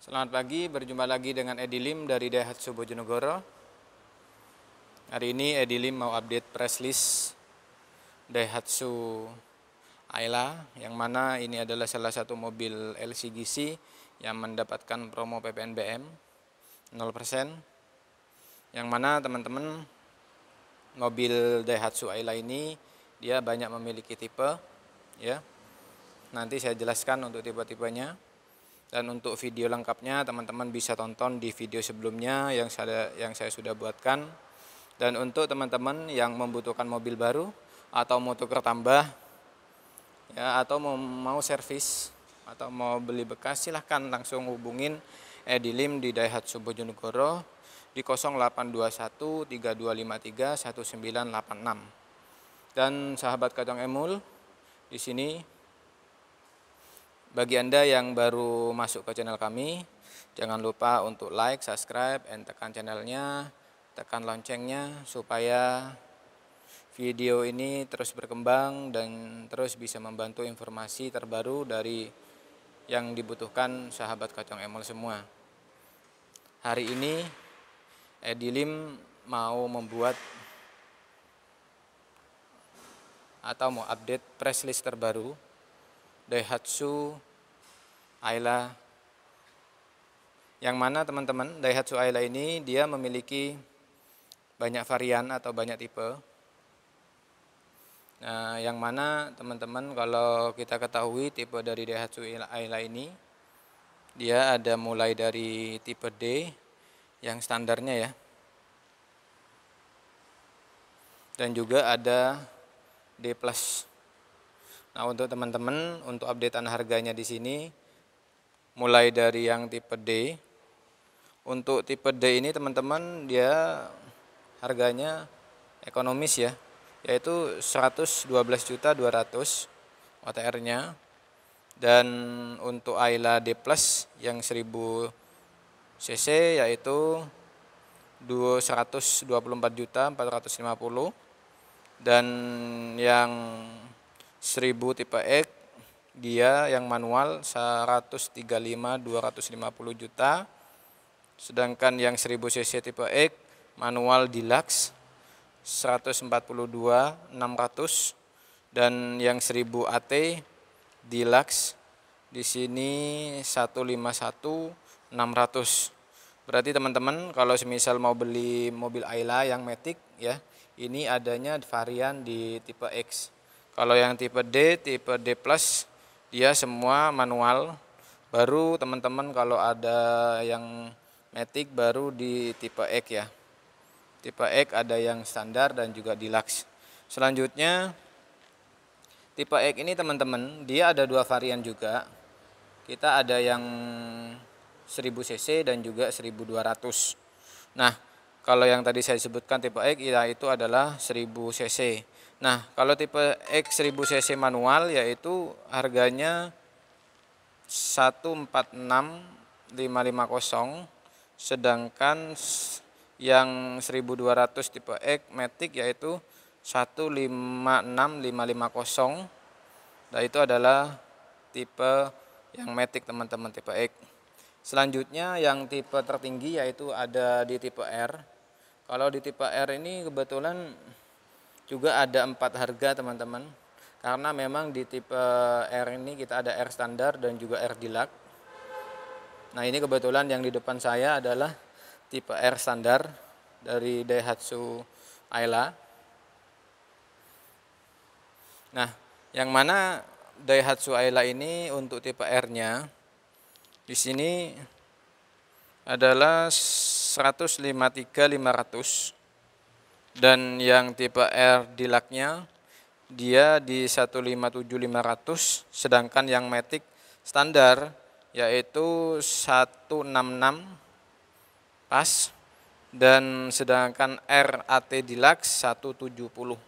Selamat pagi, berjumpa lagi dengan Edi Lim dari Daihatsu Bojonegoro. Hari ini Edi Lim mau update press list Daihatsu Ayla, yang mana ini adalah salah satu mobil LCGC yang mendapatkan promo PPNBM 0%. Yang mana teman-teman mobil Daihatsu Ayla ini dia banyak memiliki tipe ya. Nanti saya jelaskan untuk tipe-tipenya. Dan untuk video lengkapnya teman-teman bisa tonton di video sebelumnya yang saya yang saya sudah buatkan. Dan untuk teman-teman yang membutuhkan mobil baru atau mau tuker tambah ya atau mau mau servis atau mau beli bekas silahkan langsung hubungin Edi Lim di Daihatsu Bojonegoro di 0821 3253 1986. Dan sahabat Kadang Emul di sini bagi Anda yang baru masuk ke channel kami, jangan lupa untuk like, subscribe, dan tekan channelnya, tekan loncengnya supaya video ini terus berkembang dan terus bisa membantu informasi terbaru dari yang dibutuhkan sahabat kacang emol semua. Hari ini Edi Lim mau membuat atau mau update press list terbaru Daihatsu Ayla yang mana teman-teman Daihatsu Ayla ini dia memiliki banyak varian atau banyak tipe nah, yang mana teman-teman kalau kita ketahui tipe dari Daihatsu Ayla ini dia ada mulai dari tipe D yang standarnya ya dan juga ada D plus Nah, untuk teman-teman untuk updatean harganya di sini mulai dari yang tipe D. Untuk tipe D ini teman-teman dia harganya ekonomis ya, yaitu 112.200 OTR-nya. Dan untuk Ayla D+ plus yang 1000 cc yaitu juta 450 dan yang 1000 tipe X dia yang manual 135 250 juta sedangkan yang 1000 cc tipe X manual deluxe 142 600 dan yang 1000 AT deluxe di sini 151 600 berarti teman-teman kalau semisal mau beli mobil Ayla yang Matic ya ini adanya varian di tipe X kalau yang tipe D, tipe D plus dia semua manual. Baru teman-teman kalau ada yang Matic baru di tipe X ya. Tipe X ada yang standar dan juga deluxe. Selanjutnya tipe X ini teman-teman dia ada dua varian juga. Kita ada yang 1000 cc dan juga 1200. Nah, kalau yang tadi saya sebutkan tipe X ya itu adalah 1000 cc. Nah, kalau tipe X 1000 cc manual yaitu harganya 146550 sedangkan yang 1200 tipe X Matic yaitu 156550. Nah, itu adalah tipe yang Matic teman-teman tipe X. Selanjutnya yang tipe tertinggi yaitu ada di tipe R. Kalau di tipe R ini kebetulan juga ada empat harga teman-teman karena memang di tipe eh, R ini kita ada R standar dan juga R deluxe nah ini kebetulan yang di depan saya adalah tipe R standar dari Daihatsu Ayla nah yang mana Daihatsu Ayla ini untuk tipe R-nya di sini adalah 153 dan yang tipe R dilaknya dia di 157500 sedangkan yang Matic standar yaitu 166 pas dan sedangkan RAT Deluxe 170.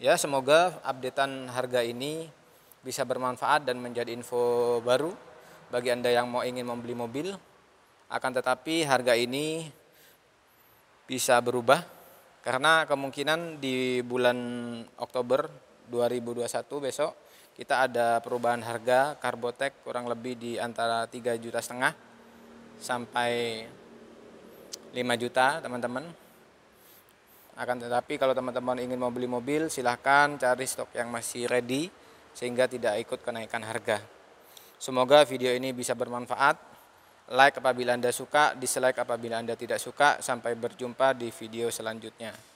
Ya, semoga updatean harga ini bisa bermanfaat dan menjadi info baru bagi Anda yang mau ingin membeli mobil. Akan tetapi harga ini bisa berubah karena kemungkinan di bulan Oktober 2021 besok kita ada perubahan harga Karbotek kurang lebih di antara 3 juta setengah sampai 5 juta teman-teman. Akan tetapi kalau teman-teman ingin mau beli mobil silahkan cari stok yang masih ready sehingga tidak ikut kenaikan harga. Semoga video ini bisa bermanfaat like apabila Anda suka, dislike apabila Anda tidak suka. Sampai berjumpa di video selanjutnya.